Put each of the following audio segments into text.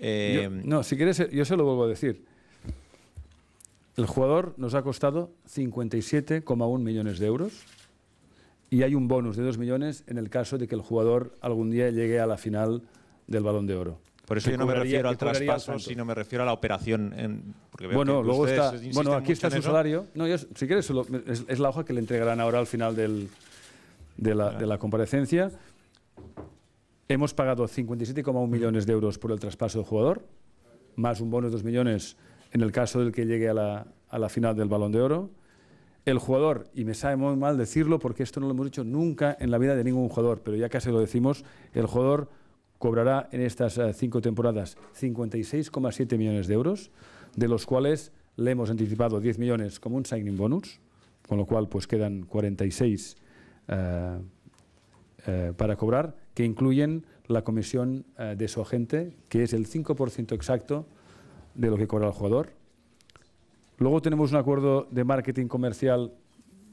Eh, no, si quieres, eh, yo se lo vuelvo a decir. El jugador nos ha costado 57,1 millones de euros y hay un bonus de 2 millones en el caso de que el jugador algún día llegue a la final del balón de oro. Por eso yo no me refiero al traspaso, sino me refiero a la operación. En, bueno, aquí está su salario. No, si quieres, es, la hoja que le entregarán ahora al final de la comparecencia. Hemos pagado 57,1 millones de euros por el traspaso del jugador, más un bono de 2 millones en el caso del que llegue a la, final del Balón de Oro. El jugador, y me sabe muy mal decirlo porque esto no lo hemos dicho nunca en la vida de ningún jugador, pero ya casi lo decimos, el jugador cobrará en estas eh, cinco temporadas 56,7 millones de euros, de los cuales le hemos anticipado 10 millones como un signing bonus, con lo cual pues quedan 46 eh, eh, para cobrar que incluyen la comisión eh, de su agente, que es el 5% exacto de lo que cobra el jugador. Luego tenemos un acuerdo de marketing comercial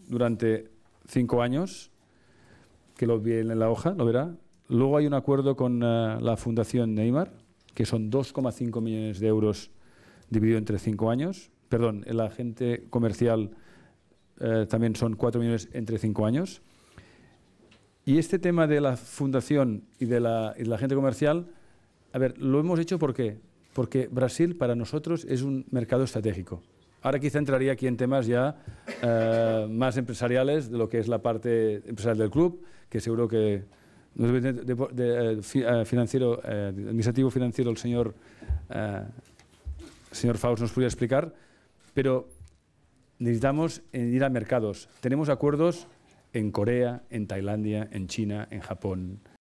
durante cinco años, que lo viene en la hoja, lo verá. Luego hay un acuerdo con eh, la Fundación Neymar, que son 2,5 millones de euros dividido entre cinco años. Perdón, el agente comercial eh, también son 4 millones entre cinco años. Y este tema de la fundación y de la, gente comercial, a ver, lo hemos hecho ¿por Porque Brasil para nosotros es un mercado estratégico. Ahora quizá entraría aquí en temas ya eh, más empresariales de lo que es la parte empresarial del club, que seguro que de, eh, eh, financiero, administrativo financiero el señor, señor Faust nos podría explicar, pero necesitamos ir a mercados. Tenemos acuerdos en Corea, en Tailandia, en China, en Japón,